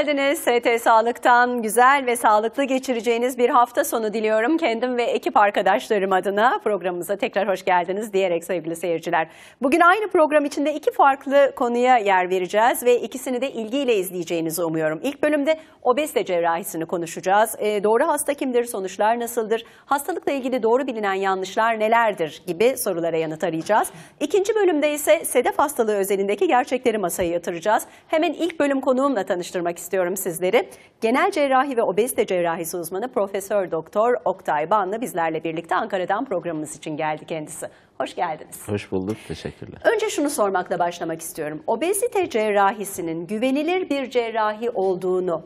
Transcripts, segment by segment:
geldiniz. ST Sağlık'tan güzel ve sağlıklı geçireceğiniz bir hafta sonu diliyorum. Kendim ve ekip arkadaşlarım adına programımıza tekrar hoş geldiniz diyerek sevgili seyirciler. Bugün aynı program içinde iki farklı konuya yer vereceğiz ve ikisini de ilgiyle izleyeceğinizi umuyorum. İlk bölümde obezite cerrahisini konuşacağız. E, doğru hasta kimdir, sonuçlar nasıldır, hastalıkla ilgili doğru bilinen yanlışlar nelerdir gibi sorulara yanıt arayacağız. İkinci bölümde ise sedef hastalığı özelindeki gerçekleri masaya yatıracağız. Hemen ilk bölüm konuğumla tanıştırmak istiyorum istiyorum sizleri. Genel cerrahi ve obezite cerrahisi uzmanı Profesör Doktor Oktay Banlı bizlerle birlikte Ankara'dan programımız için geldi kendisi. Hoş geldiniz. Hoş bulduk, teşekkürler. Önce şunu sormakla başlamak istiyorum. Obezite cerrahisinin güvenilir bir cerrahi olduğunu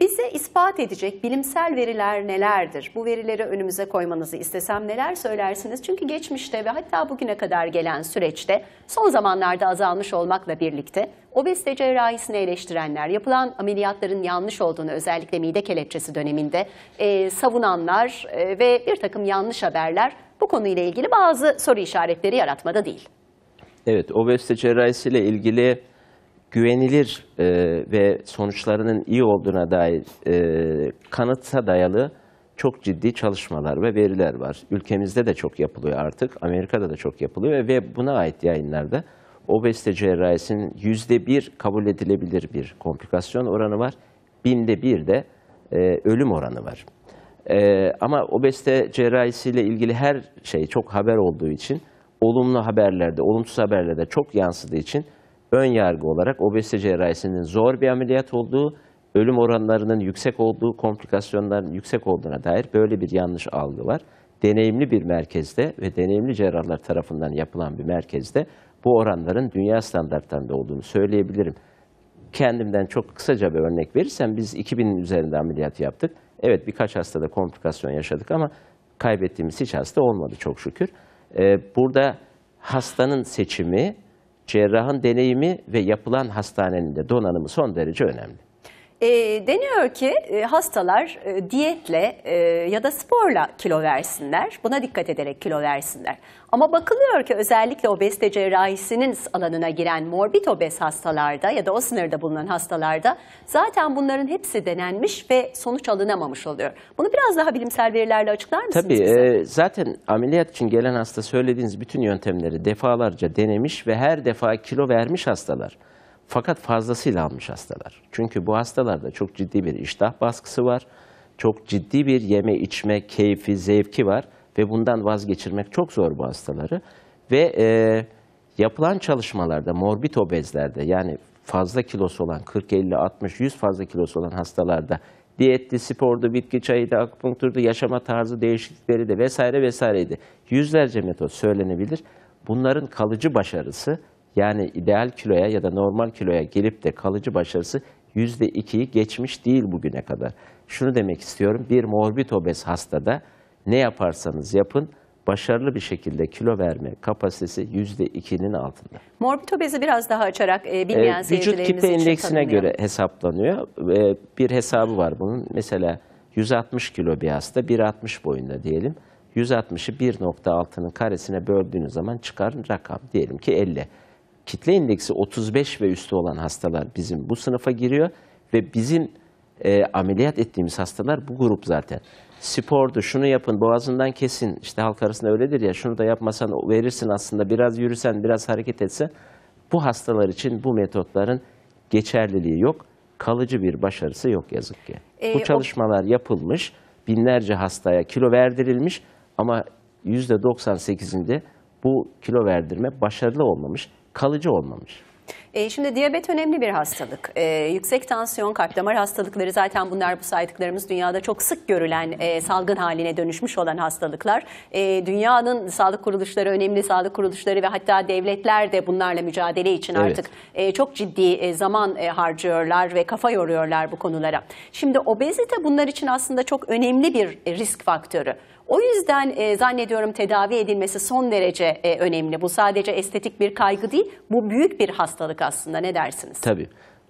bize ispat edecek bilimsel veriler nelerdir? Bu verileri önümüze koymanızı istesem neler söylersiniz? Çünkü geçmişte ve hatta bugüne kadar gelen süreçte son zamanlarda azalmış olmakla birlikte obezite cerrahisini eleştirenler, yapılan ameliyatların yanlış olduğunu özellikle mide kelepçesi döneminde e, savunanlar e, ve bir takım yanlış haberler bu konuyla ilgili bazı soru işaretleri yaratmada değil. Evet obezite cerrahisiyle ilgili güvenilir e, ve sonuçlarının iyi olduğuna dair e, kanıtsa dayalı çok ciddi çalışmalar ve veriler var. Ülkemizde de çok yapılıyor artık, Amerika'da da çok yapılıyor ve buna ait yayınlarda obezite cerrahisinin yüzde bir kabul edilebilir bir komplikasyon oranı var, binde bir de e, ölüm oranı var. E, ama obezite cerrahisiyle ilgili her şey çok haber olduğu için, olumlu haberlerde, olumsuz haberlerde çok yansıdığı için ön yargı olarak obezite cerrahisinin zor bir ameliyat olduğu, ölüm oranlarının yüksek olduğu, komplikasyonların yüksek olduğuna dair böyle bir yanlış algı var. Deneyimli bir merkezde ve deneyimli cerrahlar tarafından yapılan bir merkezde bu oranların dünya standartlarında olduğunu söyleyebilirim. Kendimden çok kısaca bir örnek verirsem biz 2000'in üzerinde ameliyat yaptık. Evet birkaç hastada komplikasyon yaşadık ama kaybettiğimiz hiç hasta olmadı çok şükür. Ee, burada hastanın seçimi cerrahın deneyimi ve yapılan hastanenin de donanımı son derece önemli. E, deniyor ki e, hastalar e, diyetle e, ya da sporla kilo versinler. Buna dikkat ederek kilo versinler. Ama bakılıyor ki özellikle obezite cerrahisinin alanına giren morbid obez hastalarda ya da o sınırda bulunan hastalarda zaten bunların hepsi denenmiş ve sonuç alınamamış oluyor. Bunu biraz daha bilimsel verilerle açıklar mısınız? Tabii E, zaten ameliyat için gelen hasta söylediğiniz bütün yöntemleri defalarca denemiş ve her defa kilo vermiş hastalar. Fakat fazlasıyla almış hastalar. Çünkü bu hastalarda çok ciddi bir iştah baskısı var. Çok ciddi bir yeme içme keyfi, zevki var ve bundan vazgeçirmek çok zor bu hastaları. Ve e, yapılan çalışmalarda morbid obezlerde yani fazla kilosu olan 40, 50, 60, 100 fazla kilosu olan hastalarda diyetli, sporlu, bitki çayıydı, akupunkturdu, yaşama tarzı değişiklikleri de vesaire vesaireydi. Yüzlerce metot söylenebilir. Bunların kalıcı başarısı yani ideal kiloya ya da normal kiloya gelip de kalıcı başarısı %2'yi geçmiş değil bugüne kadar. Şunu demek istiyorum, bir morbid obez hastada ne yaparsanız yapın, başarılı bir şekilde kilo verme kapasitesi %2'nin altında. Morbid obezi biraz daha açarak e, bilmeyen e, Vücut kitle indeksine tanınıyor. göre hesaplanıyor. E, bir hesabı var bunun. Mesela 160 kilo bir hasta, 1.60 boyunda diyelim. 160'ı 1.6'nın karesine böldüğünüz zaman çıkan rakam diyelim ki 50 kitle indeksi 35 ve üstü olan hastalar bizim bu sınıfa giriyor ve bizim e, ameliyat ettiğimiz hastalar bu grup zaten. Spordu, şunu yapın, boğazından kesin, işte halk arasında öyledir ya, şunu da yapmasan verirsin aslında, biraz yürüsen, biraz hareket etse, bu hastalar için bu metotların geçerliliği yok, kalıcı bir başarısı yok yazık ki. Ee, bu çalışmalar o... yapılmış, binlerce hastaya kilo verdirilmiş ama %98'inde bu kilo verdirme başarılı olmamış kalıcı olmamış. E, şimdi diyabet önemli bir hastalık. E, yüksek tansiyon, kalp damar hastalıkları zaten bunlar bu saydıklarımız dünyada çok sık görülen e, salgın haline dönüşmüş olan hastalıklar. E, dünyanın sağlık kuruluşları, önemli sağlık kuruluşları ve hatta devletler de bunlarla mücadele için evet. artık e, çok ciddi e, zaman e, harcıyorlar ve kafa yoruyorlar bu konulara. Şimdi obezite bunlar için aslında çok önemli bir e, risk faktörü. O yüzden e, zannediyorum tedavi edilmesi son derece e, önemli. Bu sadece estetik bir kaygı değil, bu büyük bir hastalık aslında. Ne dersiniz? Tabii.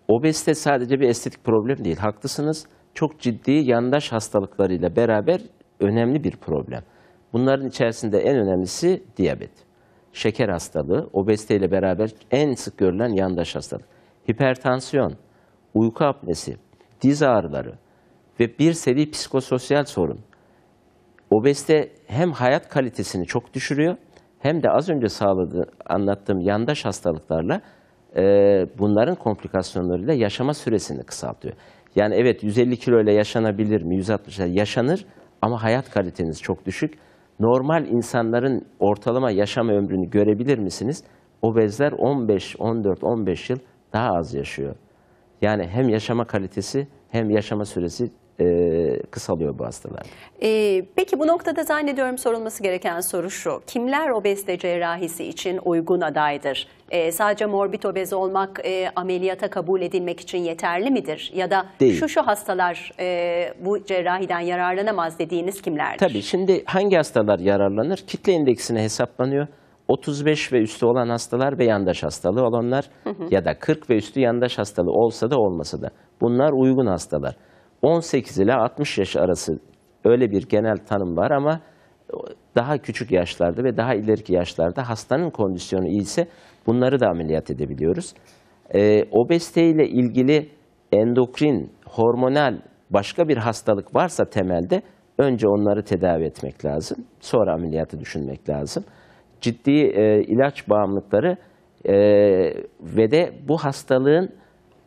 Obezite sadece bir estetik problem değil. Haklısınız. Çok ciddi yandaş hastalıklarıyla beraber önemli bir problem. Bunların içerisinde en önemlisi diyabet. Şeker hastalığı, obezite ile beraber en sık görülen yandaş hastalık. Hipertansiyon, uyku apnesi, diz ağrıları ve bir seri psikososyal sorun obezite hem hayat kalitesini çok düşürüyor hem de az önce sağladığı, anlattığım yandaş hastalıklarla e, bunların komplikasyonlarıyla yaşama süresini kısaltıyor. Yani evet 150 kilo ile yaşanabilir mi? 160 ile yaşanır ama hayat kaliteniz çok düşük. Normal insanların ortalama yaşam ömrünü görebilir misiniz? Obezler 15, 14, 15 yıl daha az yaşıyor. Yani hem yaşama kalitesi hem yaşama süresi e, kısalıyor bu hastalar. E, peki bu noktada zannediyorum sorulması gereken soru şu. Kimler obezite cerrahisi için uygun adaydır? E, sadece morbid obez olmak e, ameliyata kabul edilmek için yeterli midir? Ya da Değil. şu şu hastalar e, bu cerrahiden yararlanamaz dediğiniz kimlerdir? Tabii şimdi hangi hastalar yararlanır? Kitle indeksine hesaplanıyor. 35 ve üstü olan hastalar ve yandaş hastalığı olanlar hı hı. ya da 40 ve üstü yandaş hastalığı olsa da olmasa da bunlar uygun hastalar. 18 ile 60 yaş arası öyle bir genel tanım var ama daha küçük yaşlarda ve daha ileriki yaşlarda hastanın kondisyonu iyiyse bunları da ameliyat edebiliyoruz. E, obezite ile ilgili endokrin, hormonal başka bir hastalık varsa temelde önce onları tedavi etmek lazım. Sonra ameliyatı düşünmek lazım. Ciddi e, ilaç bağımlılıkları e, ve de bu hastalığın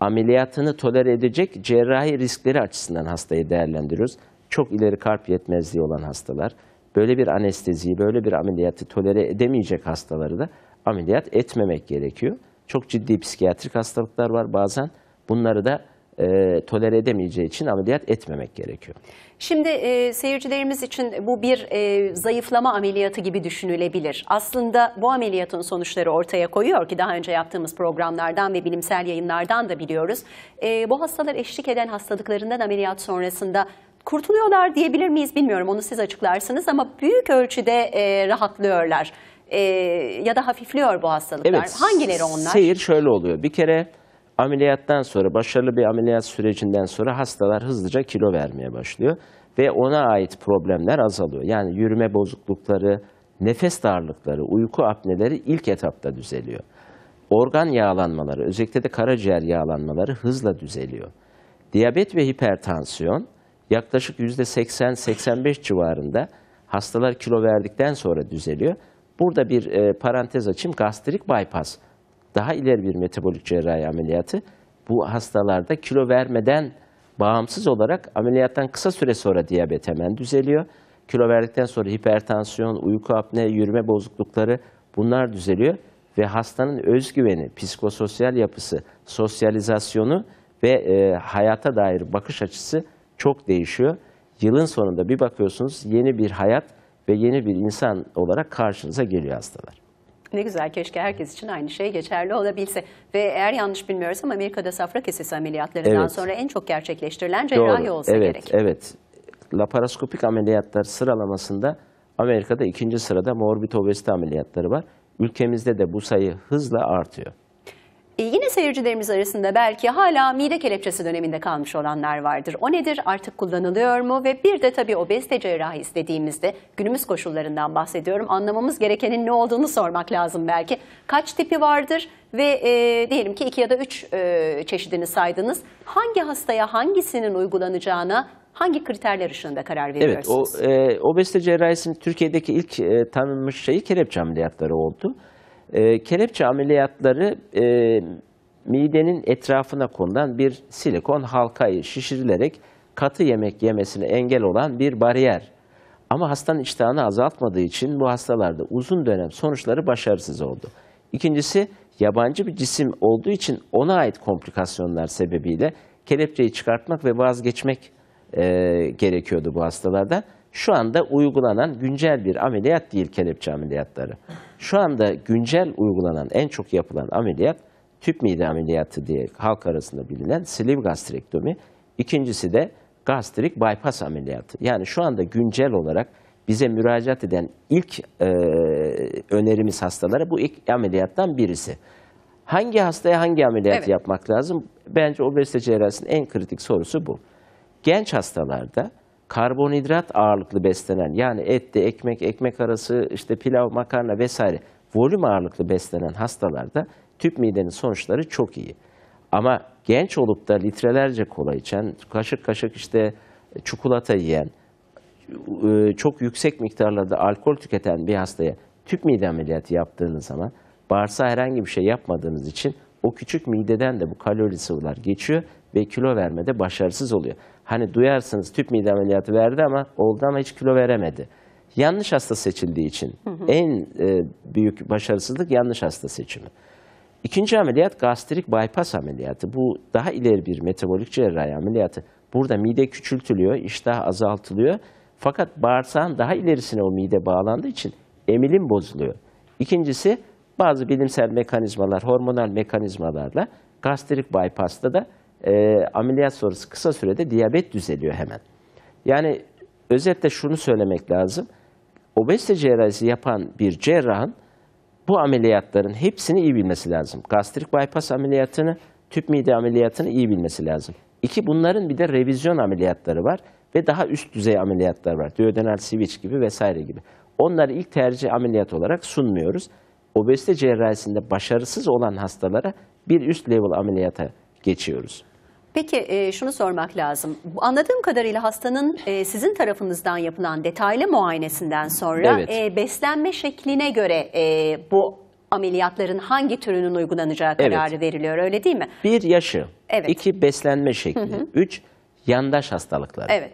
ameliyatını toler edecek cerrahi riskleri açısından hastayı değerlendiriyoruz. Çok ileri kalp yetmezliği olan hastalar, böyle bir anesteziyi, böyle bir ameliyatı tolere edemeyecek hastaları da ameliyat etmemek gerekiyor. Çok ciddi psikiyatrik hastalıklar var bazen. Bunları da e, tolere edemeyeceği için ameliyat etmemek gerekiyor. Şimdi e, seyircilerimiz için bu bir e, zayıflama ameliyatı gibi düşünülebilir. Aslında bu ameliyatın sonuçları ortaya koyuyor ki daha önce yaptığımız programlardan ve bilimsel yayınlardan da biliyoruz. E, bu hastalar eşlik eden hastalıklarından ameliyat sonrasında kurtuluyorlar diyebilir miyiz bilmiyorum onu siz açıklarsınız ama büyük ölçüde e, rahatlıyorlar. E, ya da hafifliyor bu hastalıklar. Evet, Hangileri onlar? Seyir şöyle oluyor. Bir kere Ameliyattan sonra, başarılı bir ameliyat sürecinden sonra hastalar hızlıca kilo vermeye başlıyor. Ve ona ait problemler azalıyor. Yani yürüme bozuklukları, nefes darlıkları, uyku apneleri ilk etapta düzeliyor. Organ yağlanmaları, özellikle de karaciğer yağlanmaları hızla düzeliyor. Diyabet ve hipertansiyon yaklaşık %80-85 civarında hastalar kilo verdikten sonra düzeliyor. Burada bir e, parantez açayım, gastrik bypass daha ileri bir metabolik cerrahi ameliyatı bu hastalarda kilo vermeden bağımsız olarak ameliyattan kısa süre sonra diyabet hemen düzeliyor. Kilo verdikten sonra hipertansiyon, uyku apne, yürüme bozuklukları bunlar düzeliyor ve hastanın özgüveni, psikososyal yapısı, sosyalizasyonu ve e, hayata dair bakış açısı çok değişiyor. Yılın sonunda bir bakıyorsunuz yeni bir hayat ve yeni bir insan olarak karşınıza geliyor hastalar. Ne güzel keşke herkes için aynı şey geçerli olabilse. Ve eğer yanlış bilmiyorsam Amerika'da safra kesesi ameliyatlarından evet. sonra en çok gerçekleştirilen cerrahi Doğru. olsa evet, gerek. Evet, laparoskopik ameliyatlar sıralamasında Amerika'da ikinci sırada morbid obezite ameliyatları var. Ülkemizde de bu sayı hızla artıyor. E yine seyircilerimiz arasında belki hala mide kelepçesi döneminde kalmış olanlar vardır. O nedir? Artık kullanılıyor mu? Ve bir de tabii obezite cerrahisi dediğimizde günümüz koşullarından bahsediyorum. Anlamamız gerekenin ne olduğunu sormak lazım belki. Kaç tipi vardır? Ve e, diyelim ki iki ya da üç e, çeşidini saydınız. Hangi hastaya hangisinin uygulanacağına hangi kriterler ışığında karar veriyorsunuz? Evet, o, e, obezite cerrahisinin Türkiye'deki ilk e, tanınmış şeyi kelepçe ameliyatları oldu. E, kelepçe ameliyatları e, midenin etrafına konulan bir silikon halkayı şişirilerek katı yemek yemesine engel olan bir bariyer. Ama hastanın iştahını azaltmadığı için bu hastalarda uzun dönem sonuçları başarısız oldu. İkincisi yabancı bir cisim olduğu için ona ait komplikasyonlar sebebiyle kelepçeyi çıkartmak ve vazgeçmek e, gerekiyordu bu hastalarda şu anda uygulanan güncel bir ameliyat değil kelepçe ameliyatları. Şu anda güncel uygulanan en çok yapılan ameliyat tüp mide ameliyatı diye halk arasında bilinen sleeve gastrektomi. İkincisi de gastrik bypass ameliyatı. Yani şu anda güncel olarak bize müracaat eden ilk e, önerimiz hastalara bu ilk ameliyattan birisi. Hangi hastaya hangi ameliyatı evet. yapmak lazım? Bence obezite cerrahisinin en kritik sorusu bu. Genç hastalarda karbonhidrat ağırlıklı beslenen yani etti, ekmek, ekmek arası, işte pilav, makarna vesaire volüm ağırlıklı beslenen hastalarda tüp midenin sonuçları çok iyi. Ama genç olup da litrelerce kola içen, kaşık kaşık işte çikolata yiyen, e, çok yüksek miktarlarda alkol tüketen bir hastaya tüp mide ameliyatı yaptığınız zaman bağırsa herhangi bir şey yapmadığınız için o küçük mideden de bu kalori sıvılar geçiyor ve kilo vermede başarısız oluyor. Hani duyarsınız tüp mide ameliyatı verdi ama oldu ama hiç kilo veremedi. Yanlış hasta seçildiği için hı hı. en e, büyük başarısızlık yanlış hasta seçimi. İkinci ameliyat gastrik bypass ameliyatı. Bu daha ileri bir metabolik cerrahi ameliyatı. Burada mide küçültülüyor, iştah azaltılıyor. Fakat bağırsağın daha ilerisine o mide bağlandığı için emilim bozuluyor. İkincisi bazı bilimsel mekanizmalar, hormonal mekanizmalarla gastrik bypass'ta da e, ameliyat sonrası kısa sürede diyabet düzeliyor hemen. Yani özetle şunu söylemek lazım. Obezite cerrahisi yapan bir cerrahın bu ameliyatların hepsini iyi bilmesi lazım. Gastrik bypass ameliyatını, tüp mide ameliyatını iyi bilmesi lazım. İki, bunların bir de revizyon ameliyatları var ve daha üst düzey ameliyatlar var. Duodenal switch gibi vesaire gibi. Onları ilk tercih ameliyat olarak sunmuyoruz. Obezite cerrahisinde başarısız olan hastalara bir üst level ameliyata geçiyoruz. Peki e, şunu sormak lazım. Anladığım kadarıyla hastanın e, sizin tarafınızdan yapılan detaylı muayenesinden sonra Evet. E, beslenme şekline göre bu ameliyatların hangi türünün uygulanacağı Evet. kararı veriliyor öyle değil mi? Bir yaşı, Evet. iki beslenme şekli, üç yandaş hastalıkları. Evet.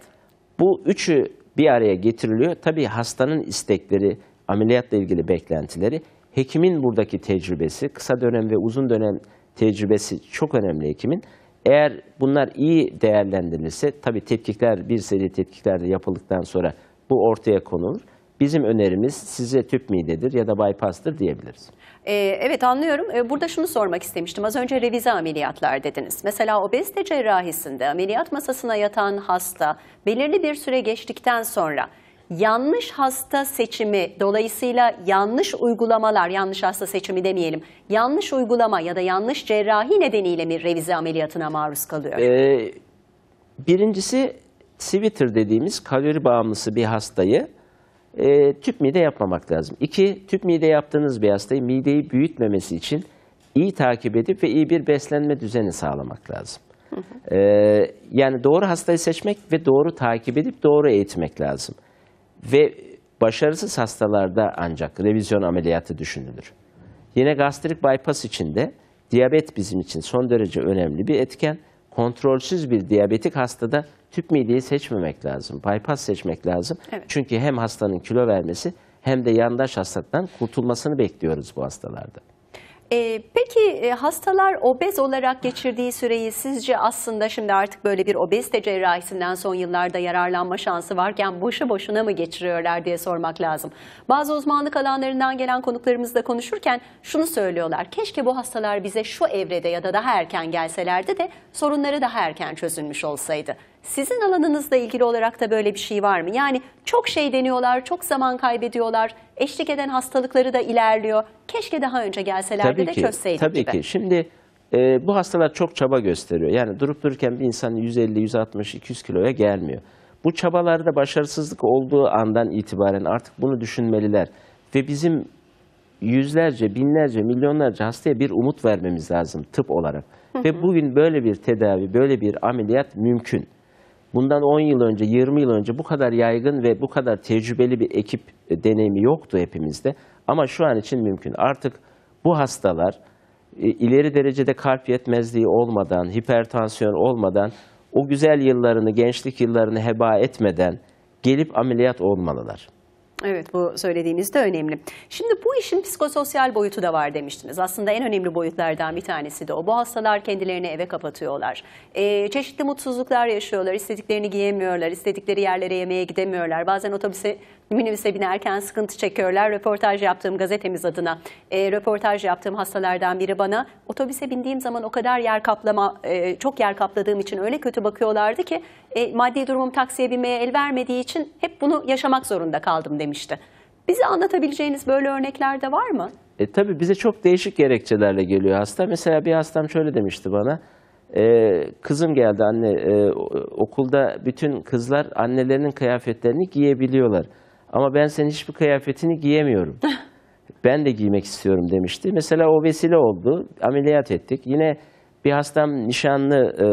Bu üçü bir araya getiriliyor. Tabii hastanın istekleri, ameliyatla ilgili beklentileri, hekimin buradaki tecrübesi, kısa dönem ve uzun dönem tecrübesi çok önemli hekimin. Eğer bunlar iyi değerlendirilirse, tabii tetkikler, bir seri tetkikler de yapıldıktan sonra bu ortaya konulur. Bizim önerimiz size tüp midedir ya da bypass'tır diyebiliriz. Ee, evet anlıyorum. Ee, burada şunu sormak istemiştim. Az önce revize ameliyatlar dediniz. Mesela obezite cerrahisinde ameliyat masasına yatan hasta belirli bir süre geçtikten sonra yanlış hasta seçimi dolayısıyla yanlış uygulamalar, yanlış hasta seçimi demeyelim, yanlış uygulama ya da yanlış cerrahi nedeniyle mi revize ameliyatına maruz kalıyor? Ee, birincisi Siviter dediğimiz kalori bağımlısı bir hastayı e, tüp mide yapmamak lazım. İki, tüp mide yaptığınız bir hastayı mideyi büyütmemesi için iyi takip edip ve iyi bir beslenme düzeni sağlamak lazım. Hı hı. Ee, yani doğru hastayı seçmek ve doğru takip edip doğru eğitmek lazım. Ve başarısız hastalarda ancak revizyon ameliyatı düşünülür. Yine gastrik bypass içinde diyabet bizim için son derece önemli bir etken. Kontrolsüz bir diyabetik hastada tüp mideyi seçmemek lazım. Bypass seçmek lazım. Evet. Çünkü hem hastanın kilo vermesi hem de yandaş hastalıktan kurtulmasını bekliyoruz bu hastalarda. E, peki e, hastalar obez olarak geçirdiği süreyi sizce aslında şimdi artık böyle bir obezite cerrahisinden son yıllarda yararlanma şansı varken boşu boşuna mı geçiriyorlar diye sormak lazım. Bazı uzmanlık alanlarından gelen konuklarımızla konuşurken şunu söylüyorlar. Keşke bu hastalar bize şu evrede ya da daha erken gelselerdi de sorunları daha erken çözülmüş olsaydı. Sizin alanınızla ilgili olarak da böyle bir şey var mı? Yani çok şey deniyorlar, çok zaman kaybediyorlar, eşlik eden hastalıkları da ilerliyor. Keşke daha önce gelselerdi tabii de ki, çözseydik Tabii gibi. ki. Şimdi e, bu hastalar çok çaba gösteriyor. Yani durup dururken bir insan 150, 160, 200 kiloya gelmiyor. Bu çabalarda başarısızlık olduğu andan itibaren artık bunu düşünmeliler. Ve bizim yüzlerce, binlerce, milyonlarca hastaya bir umut vermemiz lazım tıp olarak. Ve bugün böyle bir tedavi, böyle bir ameliyat mümkün. Bundan 10 yıl önce, 20 yıl önce bu kadar yaygın ve bu kadar tecrübeli bir ekip e, deneyimi yoktu hepimizde. Ama şu an için mümkün. Artık bu hastalar e, ileri derecede kalp yetmezliği olmadan, hipertansiyon olmadan, o güzel yıllarını, gençlik yıllarını heba etmeden gelip ameliyat olmalılar. Evet bu söylediğiniz de önemli. Şimdi bu işin psikososyal boyutu da var demiştiniz. Aslında en önemli boyutlardan bir tanesi de o. Bu hastalar kendilerini eve kapatıyorlar. Ee, çeşitli mutsuzluklar yaşıyorlar. İstediklerini giyemiyorlar. İstedikleri yerlere yemeğe gidemiyorlar. Bazen otobüse, minibüse binerken sıkıntı çekiyorlar. Röportaj yaptığım gazetemiz adına e, röportaj yaptığım hastalardan biri bana otobüse bindiğim zaman o kadar yer kaplama, e, çok yer kapladığım için öyle kötü bakıyorlardı ki e, maddi durumum taksiye binmeye el vermediği için hep bunu yaşamak zorunda kaldım demişti. Bize anlatabileceğiniz böyle örnekler de var mı? E, tabii bize çok değişik gerekçelerle geliyor hasta. Mesela bir hastam şöyle demişti bana. E, kızım geldi anne e, okulda bütün kızlar annelerinin kıyafetlerini giyebiliyorlar. Ama ben senin hiçbir kıyafetini giyemiyorum. ben de giymek istiyorum demişti. Mesela o vesile oldu. Ameliyat ettik. Yine bir hastam nişanlı e,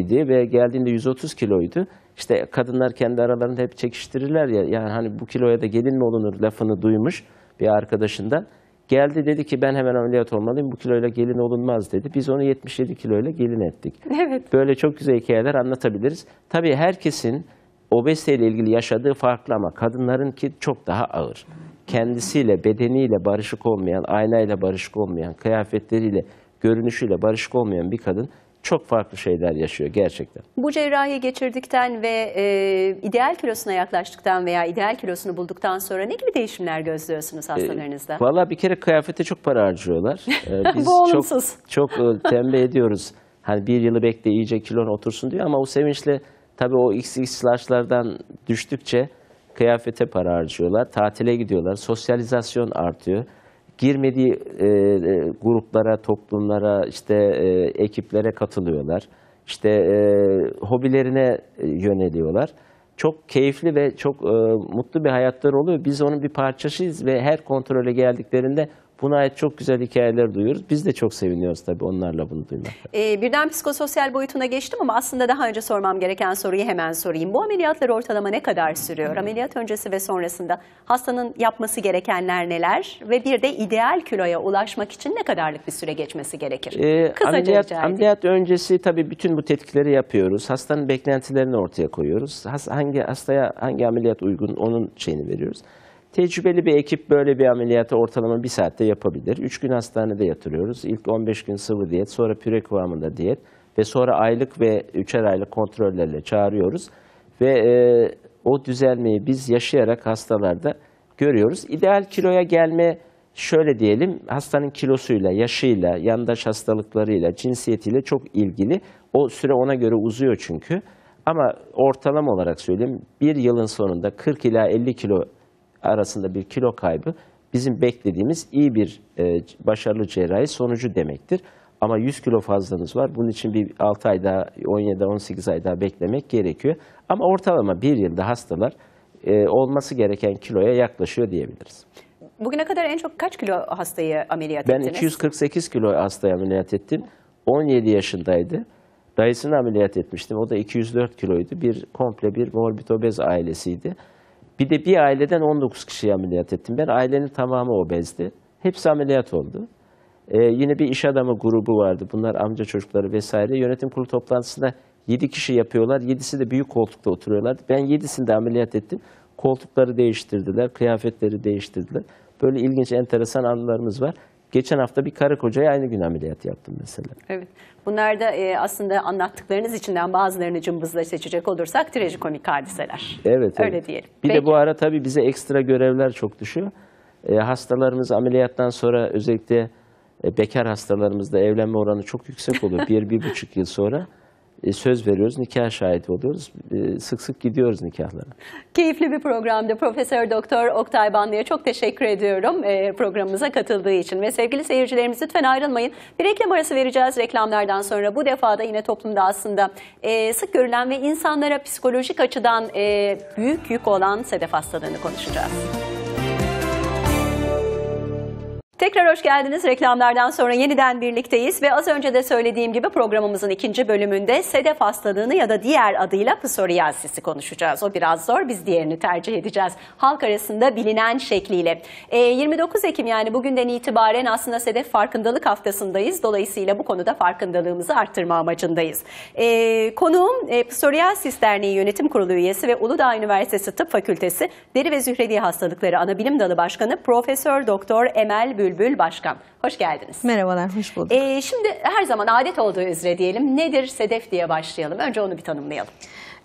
idi ve geldiğinde 130 kiloydu. İşte kadınlar kendi aralarında hep çekiştirirler ya, yani hani bu kiloya da gelin mi olunur lafını duymuş bir arkadaşından. Geldi dedi ki ben hemen ameliyat olmalıyım bu kiloyla gelin olunmaz dedi. Biz onu 77 kiloyla gelin ettik. Evet. Böyle çok güzel hikayeler anlatabiliriz. Tabii herkesin obeziteyle ilgili yaşadığı farklı ama kadınlarınki çok daha ağır. Kendisiyle, bedeniyle barışık olmayan, aynayla barışık olmayan, kıyafetleriyle görünüşüyle barışık olmayan bir kadın çok farklı şeyler yaşıyor gerçekten. Bu cerrahi geçirdikten ve e, ideal kilosuna yaklaştıktan veya ideal kilosunu bulduktan sonra ne gibi değişimler gözlüyorsunuz hastalarınızda? E, Valla bir kere kıyafete çok para harcıyorlar. E, biz Bu olumsuz. Çok, çok e, tembih ediyoruz. Hani bir yılı bekle iyice kilon otursun diyor ama o sevinçle tabii o XX large'lardan düştükçe kıyafete para harcıyorlar. Tatile gidiyorlar. Sosyalizasyon artıyor girmediği e, e, gruplara, toplumlara, işte e, ekiplere katılıyorlar. İşte e, hobilerine e, yöneliyorlar. Çok keyifli ve çok e, mutlu bir hayatlar oluyor. Biz onun bir parçasıyız ve her kontrole geldiklerinde Buna ait çok güzel hikayeler duyuyoruz. Biz de çok seviniyoruz tabii onlarla bunu duymak. Ee, birden psikososyal boyutuna geçtim ama aslında daha önce sormam gereken soruyu hemen sorayım. Bu ameliyatlar ortalama ne kadar sürüyor? Hmm. Ameliyat öncesi ve sonrasında hastanın yapması gerekenler neler? Ve bir de ideal kiloya ulaşmak için ne kadarlık bir süre geçmesi gerekir? Ee, ameliyat, ameliyat öncesi tabii bütün bu tetkikleri yapıyoruz. Hastanın beklentilerini ortaya koyuyoruz. Has, hangi hastaya hangi ameliyat uygun onun şeyini veriyoruz. Tecrübeli bir ekip böyle bir ameliyatı ortalama bir saatte yapabilir. Üç gün hastanede yatırıyoruz. İlk 15 gün sıvı diyet, sonra püre kıvamında diyet ve sonra aylık ve üçer aylık kontrollerle çağırıyoruz. Ve e, o düzelmeyi biz yaşayarak hastalarda görüyoruz. İdeal kiloya gelme şöyle diyelim hastanın kilosuyla, yaşıyla, yandaş hastalıklarıyla, cinsiyetiyle çok ilgili. O süre ona göre uzuyor çünkü. Ama ortalama olarak söyleyeyim bir yılın sonunda 40 ila 50 kilo arasında bir kilo kaybı bizim beklediğimiz iyi bir e, başarılı cerrahi sonucu demektir. Ama 100 kilo fazlanız var. Bunun için bir 6 ay daha, 17 18 ay daha beklemek gerekiyor. Ama ortalama bir yılda hastalar e, olması gereken kiloya yaklaşıyor diyebiliriz. Bugüne kadar en çok kaç kilo hastayı ameliyat ben ettiniz? Ben 248 kilo hastayı ameliyat ettim. 17 yaşındaydı. Dayısını ameliyat etmiştim. O da 204 kiloydu. Bir komple bir morbid obez ailesiydi. Bir de bir aileden 19 kişiye ameliyat ettim. Ben ailenin tamamı obezdi. Hepsi ameliyat oldu. Ee, yine bir iş adamı grubu vardı. Bunlar amca çocukları vesaire. Yönetim kurulu toplantısında 7 kişi yapıyorlar. 7'si de büyük koltukta oturuyorlardı. Ben 7'sini de ameliyat ettim. Koltukları değiştirdiler, kıyafetleri değiştirdiler. Böyle ilginç, enteresan anılarımız var. Geçen hafta bir karı kocaya aynı gün ameliyat yaptım mesela. Evet. Bunlar da e, aslında anlattıklarınız içinden bazılarını cımbızla seçecek olursak trajikomik hadiseler. Evet. Öyle evet. diyelim. Bir Peki. de bu ara tabii bize ekstra görevler çok düşüyor. E, hastalarımız ameliyattan sonra özellikle e, bekar hastalarımızda evlenme oranı çok yüksek oluyor. bir, bir buçuk yıl sonra. E, söz veriyoruz, nikah şahidi oluyoruz. E, sık sık gidiyoruz nikahlara. Keyifli bir programdı Profesör Doktor Oktay Banlı'ya çok teşekkür ediyorum e, programımıza katıldığı için. Ve sevgili seyircilerimiz lütfen ayrılmayın. Bir reklam arası vereceğiz reklamlardan sonra. Bu defa da yine toplumda aslında sık görülen ve insanlara psikolojik açıdan büyük yük olan sedef hastalığını konuşacağız. Tekrar hoş geldiniz. Reklamlardan sonra yeniden birlikteyiz ve az önce de söylediğim gibi programımızın ikinci bölümünde sedef hastalığını ya da diğer adıyla psoriasis'i konuşacağız. O biraz zor, biz diğerini tercih edeceğiz. Halk arasında bilinen şekliyle. E, 29 Ekim yani bugünden itibaren aslında sedef farkındalık haftasındayız. Dolayısıyla bu konuda farkındalığımızı arttırma amacındayız. E, konuğum e, Psoriasis Derneği Yönetim Kurulu üyesi ve Uludağ Üniversitesi Tıp Fakültesi Deri ve Zühredi Hastalıkları Anabilim Dalı Başkanı Profesör Doktor Emel Bül Bülbül Başkan. Hoş geldiniz. Merhabalar, hoş bulduk. Ee, şimdi her zaman adet olduğu üzere diyelim. Nedir SEDEF diye başlayalım. Önce onu bir tanımlayalım.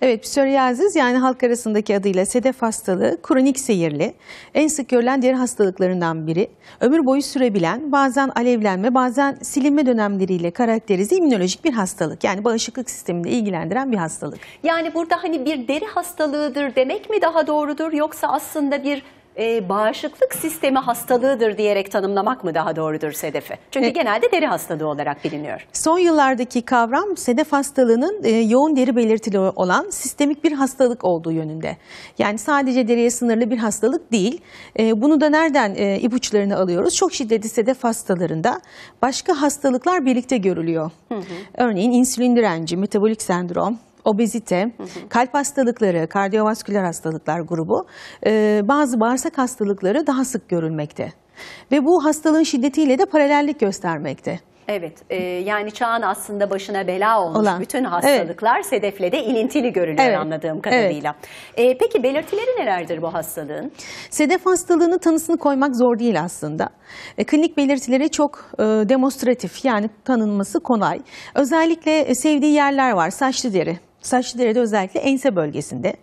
Evet, psoriasis yani halk arasındaki adıyla sedef hastalığı kronik seyirli, en sık görülen deri hastalıklarından biri. Ömür boyu sürebilen, bazen alevlenme, bazen silinme dönemleriyle karakterize immünolojik bir hastalık. Yani bağışıklık sistemini ilgilendiren bir hastalık. Yani burada hani bir deri hastalığıdır demek mi daha doğrudur yoksa aslında bir e, bağışıklık sistemi hastalığıdır diyerek tanımlamak mı daha doğrudur SEDEF'i? Çünkü evet. genelde deri hastalığı olarak biliniyor. Son yıllardaki kavram SEDEF hastalığının e, yoğun deri belirtili olan sistemik bir hastalık olduğu yönünde. Yani sadece deriye sınırlı bir hastalık değil. E, bunu da nereden e, ipuçlarını alıyoruz? Çok şiddetli SEDEF hastalarında başka hastalıklar birlikte görülüyor. Hı hı. Örneğin insülin direnci, metabolik sendrom, obezite, kalp hastalıkları, kardiyovasküler hastalıklar grubu, e, bazı bağırsak hastalıkları daha sık görülmekte. Ve bu hastalığın şiddetiyle de paralellik göstermekte. Evet, e, yani çağın aslında başına bela olmuş Olan. bütün hastalıklar evet. sedefle de ilintili görünüyor evet. anladığım kadarıyla. Evet. E, peki belirtileri nelerdir bu hastalığın? Sedef hastalığının tanısını koymak zor değil aslında. E, klinik belirtileri çok e, demonstratif yani tanınması kolay. Özellikle e, sevdiği yerler var, saçlı deri, Saç deride özellikle ense bölgesinde,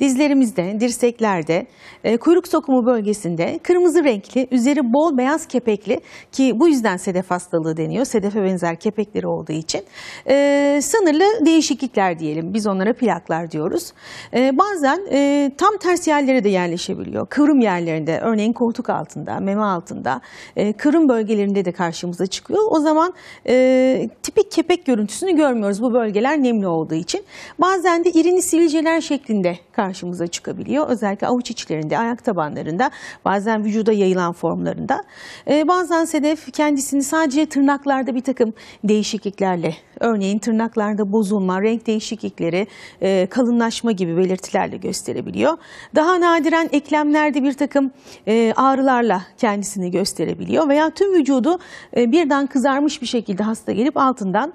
dizlerimizde, dirseklerde, e, kuyruk sokumu bölgesinde kırmızı renkli, üzeri bol beyaz kepekli ki bu yüzden sedef hastalığı deniyor. Sedefe benzer kepekleri olduğu için. E, sınırlı değişiklikler diyelim. Biz onlara plaklar diyoruz. E, bazen e, tam ters yerlere de yerleşebiliyor. Kıvrım yerlerinde, örneğin koltuk altında, meme altında, e, kırım bölgelerinde de karşımıza çıkıyor. O zaman e, tipik kepek görüntüsünü görmüyoruz. Bu bölgeler nemli olduğu için. Bazen de irini sivilceler şeklinde karşımıza çıkabiliyor. Özellikle avuç içlerinde, ayak tabanlarında, bazen vücuda yayılan formlarında. Ee, bazen sedef kendisini sadece tırnaklarda bir takım değişikliklerle, örneğin tırnaklarda bozulma, renk değişiklikleri, e, kalınlaşma gibi belirtilerle gösterebiliyor. Daha nadiren eklemlerde bir takım e, ağrılarla kendisini gösterebiliyor veya tüm vücudu e, birden kızarmış bir şekilde hasta gelip altından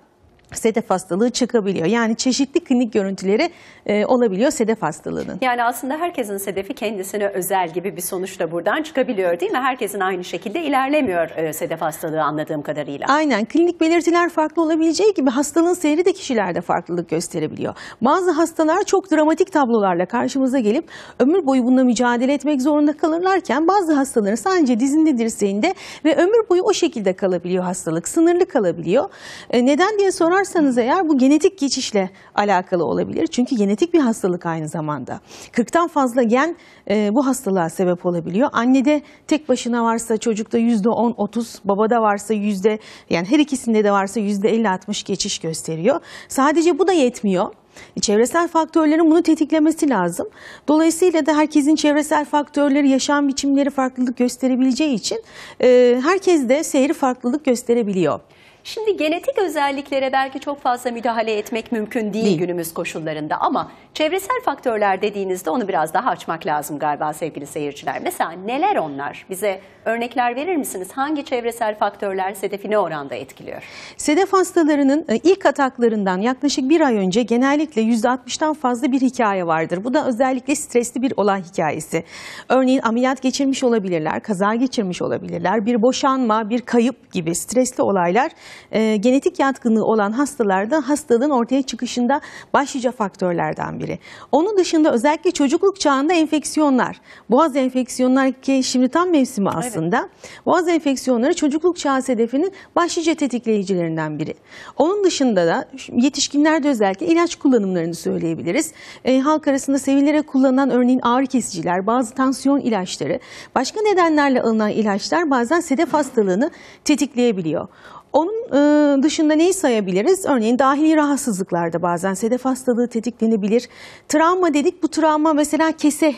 sedef hastalığı çıkabiliyor. Yani çeşitli klinik görüntüleri e, olabiliyor sedef hastalığının. Yani aslında herkesin sedefi kendisine özel gibi bir sonuç da buradan çıkabiliyor değil mi? Herkesin aynı şekilde ilerlemiyor e, sedef hastalığı anladığım kadarıyla. Aynen. Klinik belirtiler farklı olabileceği gibi hastalığın seyri de kişilerde farklılık gösterebiliyor. Bazı hastalar çok dramatik tablolarla karşımıza gelip ömür boyu bununla mücadele etmek zorunda kalırlarken bazı hastaların sadece dizinde dirseğinde ve ömür boyu o şekilde kalabiliyor hastalık. Sınırlı kalabiliyor. E, neden diye sorar sorarsanız eğer bu genetik geçişle alakalı olabilir. Çünkü genetik bir hastalık aynı zamanda. 40'tan fazla gen e, bu hastalığa sebep olabiliyor. Annede tek başına varsa çocukta %10-30, babada varsa yüzde yani her ikisinde de varsa %50-60 geçiş gösteriyor. Sadece bu da yetmiyor. Çevresel faktörlerin bunu tetiklemesi lazım. Dolayısıyla da herkesin çevresel faktörleri, yaşam biçimleri farklılık gösterebileceği için e, herkes de seyri farklılık gösterebiliyor. Şimdi genetik özelliklere belki çok fazla müdahale etmek mümkün değil, değil. günümüz koşullarında ama çevresel faktörler dediğinizde onu biraz daha açmak lazım galiba sevgili seyirciler. Mesela neler onlar? Bize örnekler verir misiniz? Hangi çevresel faktörler sedefi ne oranda etkiliyor? Sedef hastalarının e, ilk ataklarından yaklaşık bir ay önce genellikle %60'dan fazla bir hikaye vardır. Bu da özellikle stresli bir olay hikayesi. Örneğin ameliyat geçirmiş olabilirler, kaza geçirmiş olabilirler, bir boşanma, bir kayıp gibi stresli olaylar ee, genetik yatkınlığı olan hastalarda hastalığın ortaya çıkışında başlıca faktörlerden biri. Onun dışında özellikle çocukluk çağında enfeksiyonlar, boğaz enfeksiyonlar ki şimdi tam mevsimi aslında. Evet. Boğaz enfeksiyonları çocukluk çağı sedefinin başlıca tetikleyicilerinden biri. Onun dışında da yetişkinlerde özellikle ilaç kullanımlarını söyleyebiliriz. E, halk arasında sevilerek kullanılan örneğin ağrı kesiciler, bazı tansiyon ilaçları, başka nedenlerle alınan ilaçlar bazen sedef hastalığını tetikleyebiliyor. Onun e, dışında neyi sayabiliriz? Örneğin dahili rahatsızlıklarda bazen sedef hastalığı tetiklenebilir. Travma dedik bu travma mesela kese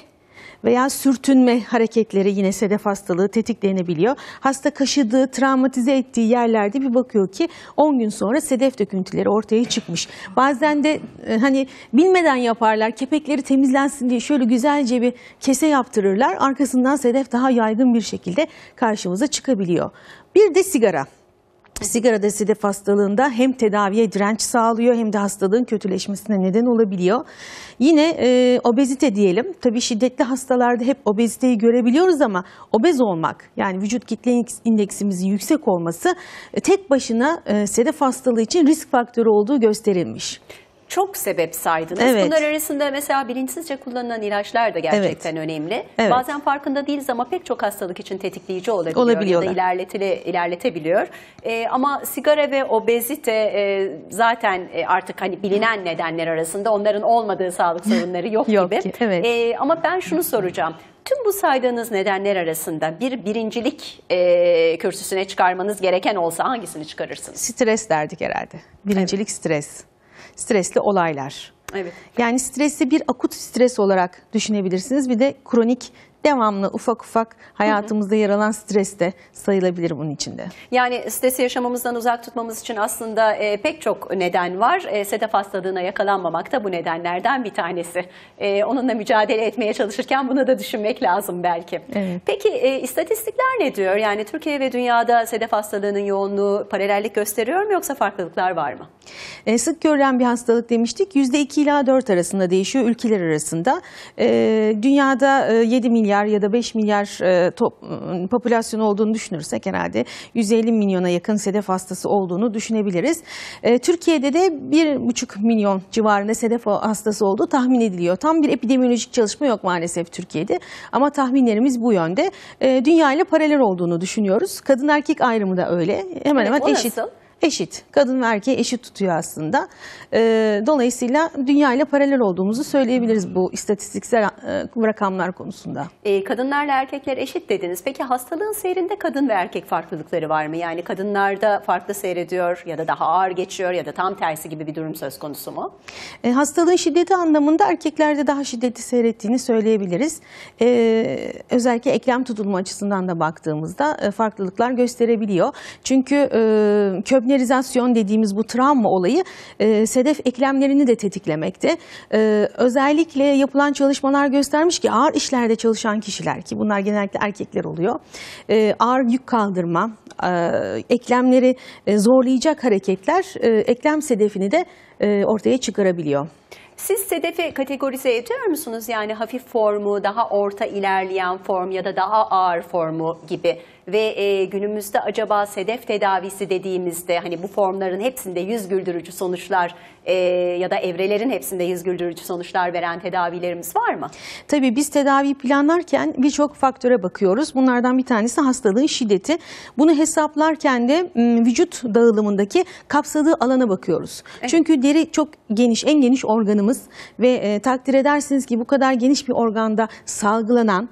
veya sürtünme hareketleri yine sedef hastalığı tetiklenebiliyor. Hasta kaşıdığı, travmatize ettiği yerlerde bir bakıyor ki 10 gün sonra sedef döküntüleri ortaya çıkmış. Bazen de e, hani bilmeden yaparlar, kepekleri temizlensin diye şöyle güzelce bir kese yaptırırlar. Arkasından sedef daha yaygın bir şekilde karşımıza çıkabiliyor. Bir de sigara. Sigara desidef hastalığında hem tedaviye direnç sağlıyor hem de hastalığın kötüleşmesine neden olabiliyor. Yine e, obezite diyelim. Tabii şiddetli hastalarda hep obeziteyi görebiliyoruz ama obez olmak yani vücut kitle indeksimizin yüksek olması e, tek başına e, sedef hastalığı için risk faktörü olduğu gösterilmiş çok sebep saydınız. Evet. Bunlar arasında mesela bilinçsizce kullanılan ilaçlar da gerçekten evet. önemli. Evet. Bazen farkında değiliz ama pek çok hastalık için tetikleyici olabiliyor. Olabiliyorlar. Ya da ilerletile, ilerletebiliyor. E, ama sigara ve obezite e, zaten e, artık hani bilinen nedenler arasında onların olmadığı sağlık sorunları yok, yok gibi. Ki, evet. e, ama ben şunu soracağım. Tüm bu saydığınız nedenler arasında bir birincilik e, kürsüsüne çıkarmanız gereken olsa hangisini çıkarırsınız? Stres derdik herhalde. Birincilik evet. stres stresli olaylar. Evet. Yani stresi bir akut stres olarak düşünebilirsiniz. Bir de kronik devamlı ufak ufak hayatımızda yer alan stres de sayılabilir bunun içinde. Yani stresi yaşamamızdan uzak tutmamız için aslında e, pek çok neden var. E, SEDEF hastalığına yakalanmamak da bu nedenlerden bir tanesi. E, onunla mücadele etmeye çalışırken bunu da düşünmek lazım belki. Evet. Peki e, istatistikler ne diyor? Yani Türkiye ve dünyada SEDEF hastalığının yoğunluğu paralellik gösteriyor mu yoksa farklılıklar var mı? E, sık görülen bir hastalık demiştik. %2 ila 4 arasında değişiyor ülkeler arasında. E, dünyada 7 e, milyar milyar ya da 5 milyar e, top, ıı, popülasyon olduğunu düşünürsek herhalde 150 milyona yakın sedef hastası olduğunu düşünebiliriz. E, Türkiye'de de 1,5 milyon civarında sedef hastası olduğu tahmin ediliyor. Tam bir epidemiolojik çalışma yok maalesef Türkiye'de ama tahminlerimiz bu yönde. E, dünya ile paralel olduğunu düşünüyoruz. Kadın erkek ayrımı da öyle. Hemen evet, hani hemen eşit. Nasıl? eşit. Kadın ve erkeği eşit tutuyor aslında. Ee, dolayısıyla dünya ile paralel olduğumuzu söyleyebiliriz bu istatistiksel e, rakamlar konusunda. Ee, kadınlarla erkekler eşit dediniz. Peki hastalığın seyrinde kadın ve erkek farklılıkları var mı? Yani kadınlarda farklı seyrediyor ya da daha ağır geçiyor ya da tam tersi gibi bir durum söz konusu mu? E, hastalığın şiddeti anlamında erkeklerde daha şiddeti seyrettiğini söyleyebiliriz. E, özellikle eklem tutulma açısından da baktığımızda farklılıklar gösterebiliyor. Çünkü e, Subnerizasyon dediğimiz bu travma olayı e, sedef eklemlerini de tetiklemekte. E, özellikle yapılan çalışmalar göstermiş ki ağır işlerde çalışan kişiler ki bunlar genellikle erkekler oluyor. E, ağır yük kaldırma, e, eklemleri e, zorlayacak hareketler e, eklem sedefini de e, ortaya çıkarabiliyor. Siz sedefi kategorize ediyor musunuz? Yani hafif formu, daha orta ilerleyen form ya da daha ağır formu gibi ve e, günümüzde acaba sedef tedavisi dediğimizde hani bu formların hepsinde yüz güldürücü sonuçlar e, ya da evrelerin hepsinde yüz güldürücü sonuçlar veren tedavilerimiz var mı? Tabii biz tedavi planlarken birçok faktöre bakıyoruz. Bunlardan bir tanesi hastalığın şiddeti. Bunu hesaplarken de vücut dağılımındaki kapsadığı alana bakıyoruz. Evet. Çünkü deri çok geniş, en geniş organımız ve e, takdir edersiniz ki bu kadar geniş bir organda salgılanan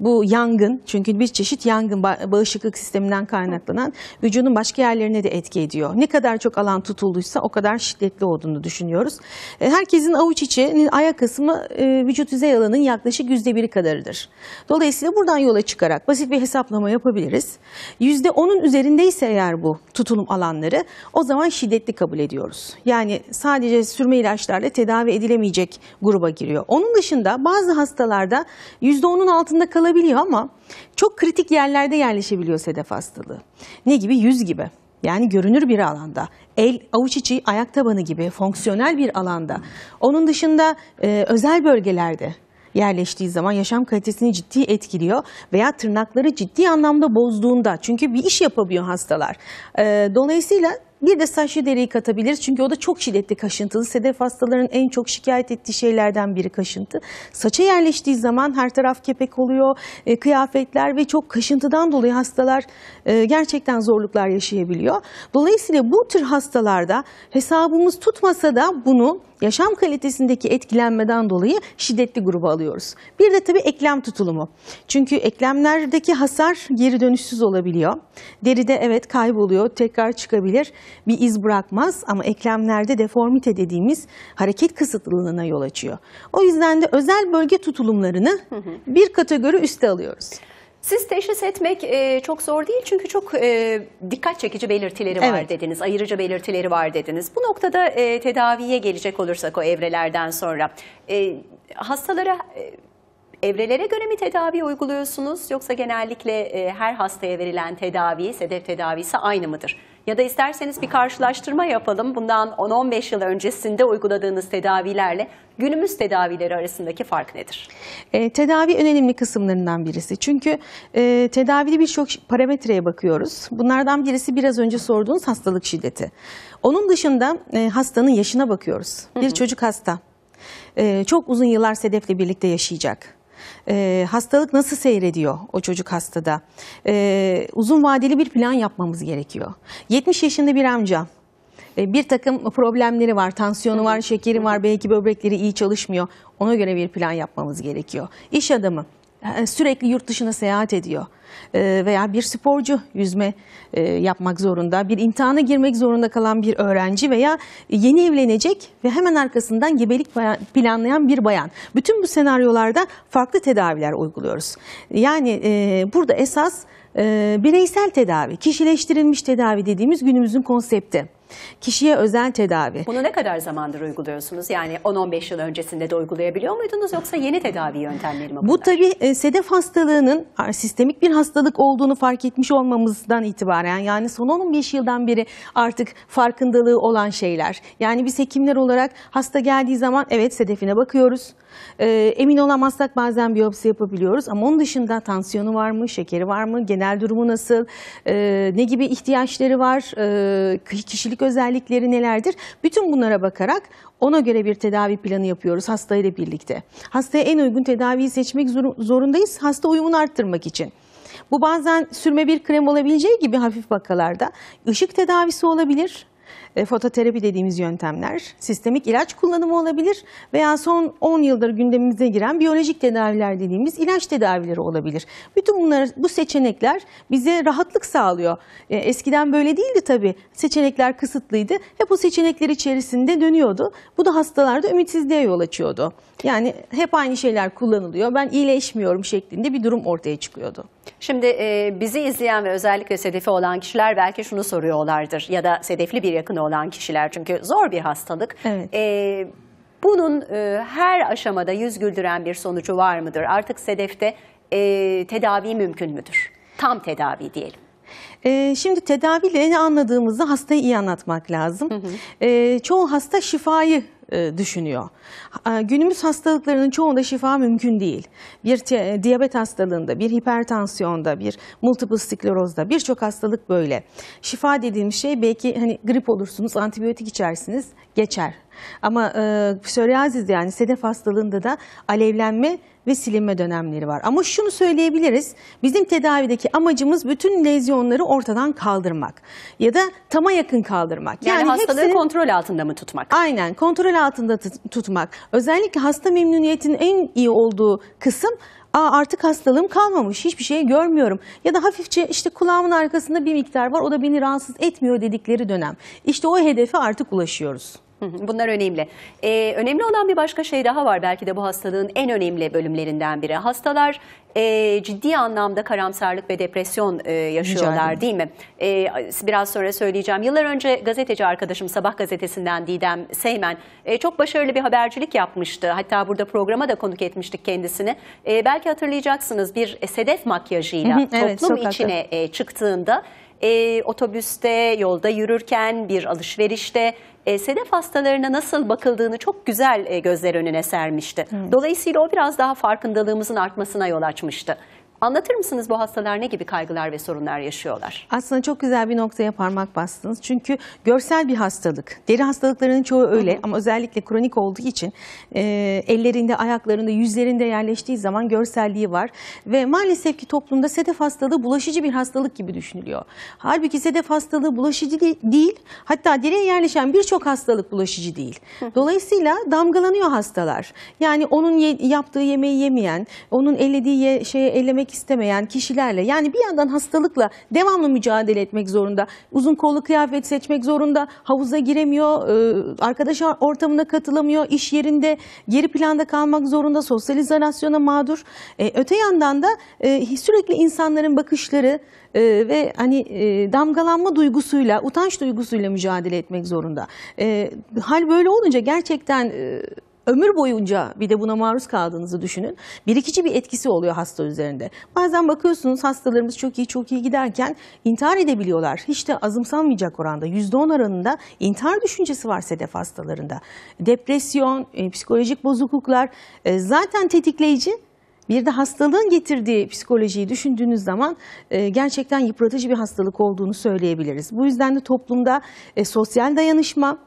bu yangın çünkü bir çeşit yangın bağışıklık sisteminden kaynaklanan vücudun başka yerlerine de etki ediyor. Ne kadar çok alan tutulduysa o kadar şiddetli olduğunu düşünüyoruz. E, herkesin avuç içi ayak kısmı e, vücut yüzey alanının yaklaşık yüzde biri kadarıdır. Dolayısıyla buradan yola çıkarak basit bir hesaplama yapabiliriz. Yüzde %10'un üzerindeyse eğer bu tutulum alanları o zaman şiddetli kabul ediyoruz. Yani sadece sürme ilaçlarla tedavi edilemeyecek gruba giriyor. Onun dışında bazı hastalarda yüzde onun altında altında kalabiliyor ama çok kritik yerlerde yerleşebiliyor sedef hastalığı. Ne gibi? Yüz gibi. Yani görünür bir alanda, el, avuç içi, ayak tabanı gibi fonksiyonel bir alanda. Onun dışında e, özel bölgelerde yerleştiği zaman yaşam kalitesini ciddi etkiliyor veya tırnakları ciddi anlamda bozduğunda çünkü bir iş yapabiliyor hastalar. E, dolayısıyla bir de saçlı deriyi katabiliriz çünkü o da çok şiddetli kaşıntılı. Sedef hastaların en çok şikayet ettiği şeylerden biri kaşıntı. Saça yerleştiği zaman her taraf kepek oluyor, e, kıyafetler ve çok kaşıntıdan dolayı hastalar e, gerçekten zorluklar yaşayabiliyor. Dolayısıyla bu tür hastalarda hesabımız tutmasa da bunu yaşam kalitesindeki etkilenmeden dolayı şiddetli gruba alıyoruz. Bir de tabii eklem tutulumu. Çünkü eklemlerdeki hasar geri dönüşsüz olabiliyor. Deride evet kayboluyor, tekrar çıkabilir, bir iz bırakmaz ama eklemlerde deformite dediğimiz hareket kısıtlılığına yol açıyor. O yüzden de özel bölge tutulumlarını bir kategori üste alıyoruz. Siz teşhis etmek e, çok zor değil çünkü çok e, dikkat çekici belirtileri var evet. dediniz, ayırıcı belirtileri var dediniz. Bu noktada e, tedaviye gelecek olursak o evrelerden sonra e, hastalara e, evrelere göre mi tedavi uyguluyorsunuz yoksa genellikle e, her hastaya verilen tedavi, sedef tedavisi aynı mıdır? Ya da isterseniz bir karşılaştırma yapalım. Bundan 10-15 yıl öncesinde uyguladığınız tedavilerle günümüz tedavileri arasındaki fark nedir? E, tedavi önemli kısımlarından birisi. Çünkü e, tedavide birçok parametreye bakıyoruz. Bunlardan birisi biraz önce sorduğunuz hastalık şiddeti. Onun dışında e, hastanın yaşına bakıyoruz. Bir Hı -hı. çocuk hasta. E, çok uzun yıllar sedefle birlikte yaşayacak e, hastalık nasıl seyrediyor o çocuk hastada? E, uzun vadeli bir plan yapmamız gerekiyor. 70 yaşında bir amca ee, bir takım problemleri var. Tansiyonu var, şekeri var, belki böbrekleri iyi çalışmıyor. Ona göre bir plan yapmamız gerekiyor. İş adamı ee, sürekli yurt dışına seyahat ediyor ee, veya bir sporcu yüzme e, yapmak zorunda, bir imtihana girmek zorunda kalan bir öğrenci veya yeni evlenecek ve hemen arkasından gebelik planlayan bir bayan. Bütün bu senaryolarda farklı tedaviler uyguluyoruz. Yani e, burada esas e, bireysel tedavi, kişileştirilmiş tedavi dediğimiz günümüzün konsepti. Kişiye özel tedavi. Bunu ne kadar zamandır uyguluyorsunuz? Yani 10-15 yıl öncesinde de uygulayabiliyor muydunuz yoksa yeni tedavi yöntemleri mi? Bunlar? Bu tabii e, sedef hastalığının sistemik bir hastalık olduğunu fark etmiş olmamızdan itibaren yani son 15 yıldan beri artık farkındalığı olan şeyler. Yani biz hekimler olarak hasta geldiği zaman evet sedefine bakıyoruz. E, emin olamazsak bazen biyopsi yapabiliyoruz ama onun dışında tansiyonu var mı, şekeri var mı, genel durumu nasıl, e, ne gibi ihtiyaçları var, kişilik özellikleri nelerdir? Bütün bunlara bakarak ona göre bir tedavi planı yapıyoruz hastayla birlikte. Hastaya en uygun tedaviyi seçmek zorundayız hasta uyumunu arttırmak için. Bu bazen sürme bir krem olabileceği gibi hafif vakalarda ışık tedavisi olabilir e, fototerapi dediğimiz yöntemler, sistemik ilaç kullanımı olabilir veya son 10 yıldır gündemimize giren biyolojik tedaviler dediğimiz ilaç tedavileri olabilir. Bütün bunlar bu seçenekler bize rahatlık sağlıyor. E, eskiden böyle değildi tabii. Seçenekler kısıtlıydı. Hep o seçenekler içerisinde dönüyordu. Bu da hastalarda ümitsizliğe yol açıyordu. Yani hep aynı şeyler kullanılıyor. Ben iyileşmiyorum şeklinde bir durum ortaya çıkıyordu. Şimdi e, bizi izleyen ve özellikle sedefi olan kişiler belki şunu soruyorlardır ya da sedefli bir yakını olan kişiler çünkü zor bir hastalık. Evet. E, bunun e, her aşamada yüz güldüren bir sonucu var mıdır? Artık sedefte e, tedavi mümkün müdür? Tam tedavi diyelim. E, şimdi tedaviyle ne anladığımızı hastayı iyi anlatmak lazım. Hı hı. E, çoğu hasta şifayı e, düşünüyor. Ee, günümüz hastalıklarının çoğunda şifa mümkün değil. Bir e, diyabet hastalığında, bir hipertansiyonda, bir multiple sklerozda birçok hastalık böyle. Şifa dediğim şey belki hani grip olursunuz, antibiyotik içersiniz, geçer. Ama e, psoriasis yani sedef hastalığında da alevlenme ve silinme dönemleri var. Ama şunu söyleyebiliriz. Bizim tedavideki amacımız bütün lezyonları ortadan kaldırmak ya da tama yakın kaldırmak. Yani, yani hastalığı hepsini, kontrol altında mı tutmak? Aynen kontrol altında tutmak. Özellikle hasta memnuniyetin en iyi olduğu kısım Aa, artık hastalığım kalmamış, hiçbir şey görmüyorum. Ya da hafifçe işte kulağımın arkasında bir miktar var, o da beni rahatsız etmiyor dedikleri dönem. İşte o hedefe artık ulaşıyoruz. Bunlar önemli. Ee, önemli olan bir başka şey daha var belki de bu hastalığın en önemli bölümlerinden biri. Hastalar e, ciddi anlamda karamsarlık ve depresyon e, yaşıyorlar değil mi? E, biraz sonra söyleyeceğim. Yıllar önce gazeteci arkadaşım Sabah gazetesinden Didem Seymen e, çok başarılı bir habercilik yapmıştı. Hatta burada programa da konuk etmiştik kendisini. E, belki hatırlayacaksınız bir e, sedef makyajıyla evet, toplum sokakta. içine e, çıktığında e, otobüste, yolda yürürken, bir alışverişte e, sedef hastalarına nasıl bakıldığını çok güzel e, gözler önüne sermişti. Hı. Dolayısıyla o biraz daha farkındalığımızın artmasına yol açmıştı. Anlatır mısınız bu hastalar ne gibi kaygılar ve sorunlar yaşıyorlar? Aslında çok güzel bir noktaya parmak bastınız. Çünkü görsel bir hastalık. Deri hastalıklarının çoğu öyle ama özellikle kronik olduğu için e, ellerinde, ayaklarında, yüzlerinde yerleştiği zaman görselliği var. Ve maalesef ki toplumda sedef hastalığı bulaşıcı bir hastalık gibi düşünülüyor. Halbuki sedef hastalığı bulaşıcı değil. Hatta deriye yerleşen birçok hastalık bulaşıcı değil. Dolayısıyla damgalanıyor hastalar. Yani onun ye yaptığı yemeği yemeyen, onun ellediği ye şeye ellemek istemeyen kişilerle yani bir yandan hastalıkla devamlı mücadele etmek zorunda. Uzun kollu kıyafet seçmek zorunda. Havuza giremiyor, e, arkadaş ortamına katılamıyor, iş yerinde geri planda kalmak zorunda, sosyal izolasyona mağdur. E, öte yandan da e, sürekli insanların bakışları ve hani damgalanma duygusuyla, utanç duygusuyla mücadele etmek zorunda. Hal böyle olunca gerçekten ömür boyunca bir de buna maruz kaldığınızı düşünün. Birikici bir etkisi oluyor hasta üzerinde. Bazen bakıyorsunuz hastalarımız çok iyi çok iyi giderken intihar edebiliyorlar. Hiç de azımsanmayacak oranda %10 oranında intihar düşüncesi var sedef hastalarında. Depresyon, e, psikolojik bozukluklar e, zaten tetikleyici bir de hastalığın getirdiği psikolojiyi düşündüğünüz zaman e, gerçekten yıpratıcı bir hastalık olduğunu söyleyebiliriz. Bu yüzden de toplumda sosyal dayanışma,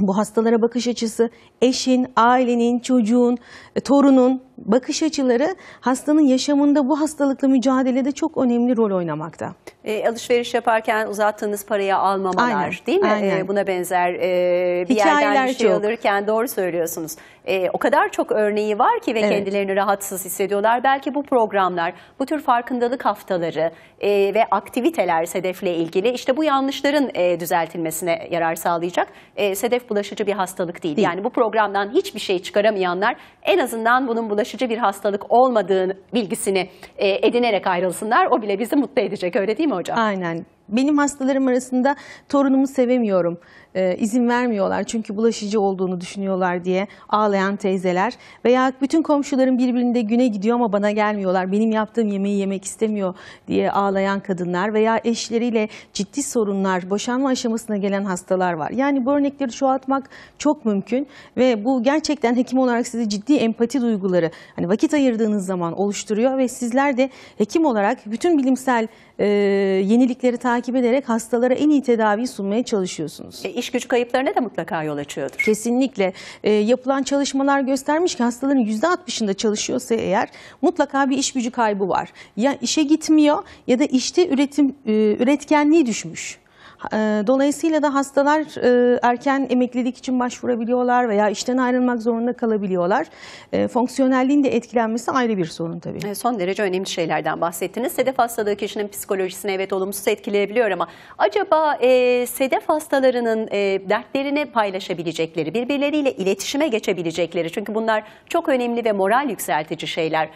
bu hastalara bakış açısı eşin, ailenin, çocuğun, e, torunun bakış açıları hastanın yaşamında bu hastalıkla mücadelede çok önemli rol oynamakta. E, alışveriş yaparken uzattığınız parayı almamalar aynen, değil mi? E, aynen. E, buna benzer e, bir Hikayeler yerden bir şey çok. alırken doğru söylüyorsunuz. E, o kadar çok örneği var ki ve evet. kendilerini rahatsız hissediyorlar. Belki bu programlar, bu tür farkındalık haftaları e, ve aktiviteler SEDEF'le ilgili işte bu yanlışların e, düzeltilmesine yarar sağlayacak. E, SEDEF bulaşıcı bir hastalık değil. değil. Yani bu programdan hiçbir şey çıkaramayanlar en azından bunun bulaşıcı bulaşıcı bir hastalık olmadığını bilgisini e, edinerek ayrılsınlar. O bile bizi mutlu edecek öyle değil mi hocam? Aynen. Benim hastalarım arasında torunumu sevemiyorum e, izin vermiyorlar çünkü bulaşıcı olduğunu düşünüyorlar diye ağlayan teyzeler veya bütün komşuların birbirinde güne gidiyor ama bana gelmiyorlar benim yaptığım yemeği yemek istemiyor diye ağlayan kadınlar veya eşleriyle ciddi sorunlar boşanma aşamasına gelen hastalar var. Yani bu örnekleri çoğaltmak çok mümkün ve bu gerçekten hekim olarak size ciddi empati duyguları hani vakit ayırdığınız zaman oluşturuyor ve sizler de hekim olarak bütün bilimsel e, yenilikleri takip ederek hastalara en iyi tedaviyi sunmaya çalışıyorsunuz. E, iş gücü kayıplarına da mutlaka yol açıyordur. Kesinlikle. E, yapılan çalışmalar göstermiş ki hastaların %60'ında çalışıyorsa eğer mutlaka bir iş gücü kaybı var. Ya işe gitmiyor ya da işte üretim e, üretkenliği düşmüş. Ee, dolayısıyla da hastalar e, erken emeklilik için başvurabiliyorlar veya işten ayrılmak zorunda kalabiliyorlar. E, fonksiyonelliğin de etkilenmesi ayrı bir sorun tabii. E, son derece önemli şeylerden bahsettiniz. Sedef hastalığı kişinin psikolojisini evet olumsuz etkileyebiliyor ama acaba e, sedef hastalarının dertlerini paylaşabilecekleri, birbirleriyle iletişime geçebilecekleri çünkü bunlar çok önemli ve moral yükseltici şeyler.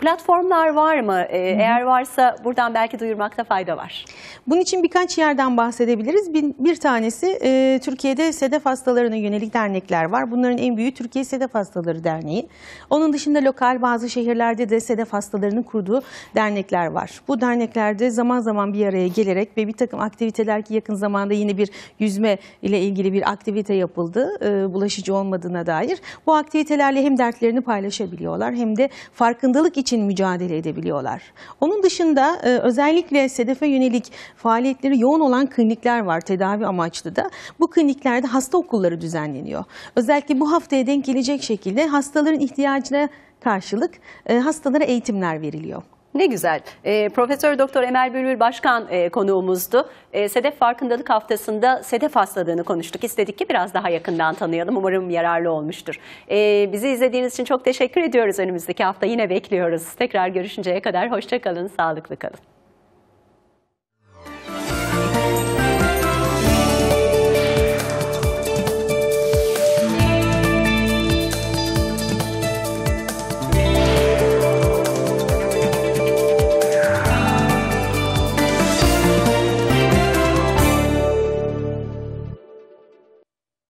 platformlar var mı? eğer varsa buradan belki duyurmakta fayda var. Bunun için birkaç yerden bahsedelim bahsedebiliriz. Bir, bir tanesi e, Türkiye'de sedef hastalarına yönelik dernekler var. Bunların en büyüğü Türkiye Sedef Hastaları Derneği. Onun dışında lokal bazı şehirlerde de sedef hastalarının kurduğu dernekler var. Bu derneklerde zaman zaman bir araya gelerek ve bir takım aktiviteler ki yakın zamanda yine bir yüzme ile ilgili bir aktivite yapıldı. E, bulaşıcı olmadığına dair. Bu aktivitelerle hem dertlerini paylaşabiliyorlar hem de farkındalık için mücadele edebiliyorlar. Onun dışında e, özellikle sedefe yönelik faaliyetleri yoğun olan klinik klinikler var tedavi amaçlı da. Bu kliniklerde hasta okulları düzenleniyor. Özellikle bu haftaya denk gelecek şekilde hastaların ihtiyacına karşılık e, hastalara eğitimler veriliyor. Ne güzel. E, Profesör Doktor Emel Bülbül Başkan e, konuğumuzdu. E, SEDEF Farkındalık Haftası'nda SEDEF hastalığını konuştuk. İstedik ki biraz daha yakından tanıyalım. Umarım yararlı olmuştur. E, bizi izlediğiniz için çok teşekkür ediyoruz. Önümüzdeki hafta yine bekliyoruz. Tekrar görüşünceye kadar hoşçakalın, sağlıklı kalın.